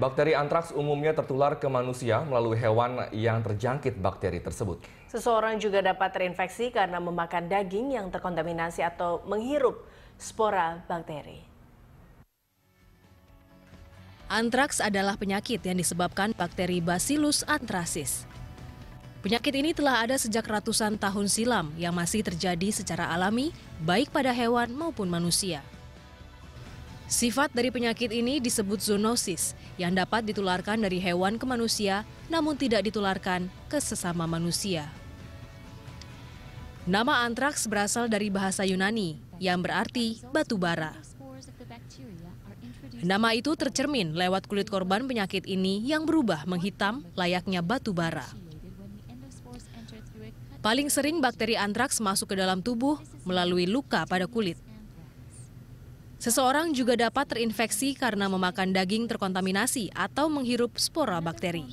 Bakteri antraks umumnya tertular ke manusia melalui hewan yang terjangkit bakteri tersebut. Seseorang juga dapat terinfeksi karena memakan daging yang terkontaminasi atau menghirup spora bakteri. Antraks adalah penyakit yang disebabkan bakteri Bacillus anthracis. Penyakit ini telah ada sejak ratusan tahun silam yang masih terjadi secara alami baik pada hewan maupun manusia. Sifat dari penyakit ini disebut zoonosis yang dapat ditularkan dari hewan ke manusia namun tidak ditularkan ke sesama manusia. Nama antraks berasal dari bahasa Yunani yang berarti batu bara. Nama itu tercermin lewat kulit korban penyakit ini yang berubah menghitam layaknya batu bara. Paling sering bakteri antraks masuk ke dalam tubuh melalui luka pada kulit. Seseorang juga dapat terinfeksi karena memakan daging terkontaminasi atau menghirup spora bakteri.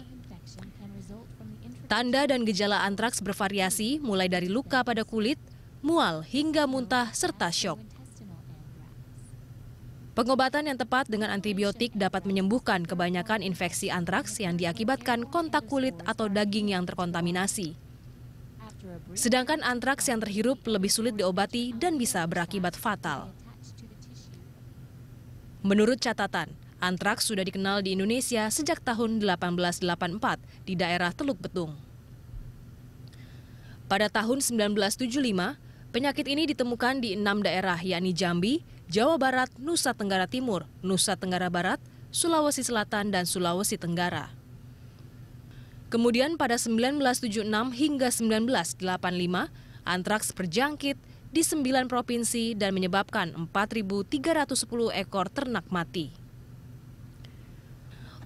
Tanda dan gejala antraks bervariasi mulai dari luka pada kulit, mual hingga muntah serta shock. Pengobatan yang tepat dengan antibiotik dapat menyembuhkan kebanyakan infeksi antraks yang diakibatkan kontak kulit atau daging yang terkontaminasi. Sedangkan antraks yang terhirup lebih sulit diobati dan bisa berakibat fatal. Menurut catatan, antraks sudah dikenal di Indonesia sejak tahun 1884 di daerah Teluk Betung. Pada tahun 1975, Penyakit ini ditemukan di enam daerah yakni Jambi, Jawa Barat, Nusa Tenggara Timur, Nusa Tenggara Barat, Sulawesi Selatan, dan Sulawesi Tenggara. Kemudian pada 1976 hingga 1985, antraks berjangkit di sembilan provinsi dan menyebabkan 4.310 ekor ternak mati.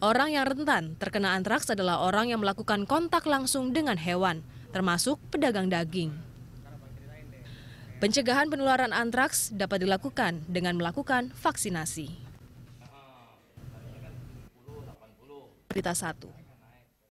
Orang yang rentan terkena antraks adalah orang yang melakukan kontak langsung dengan hewan, termasuk pedagang daging. Pencegahan penularan antraks dapat dilakukan dengan melakukan vaksinasi. Berita 1.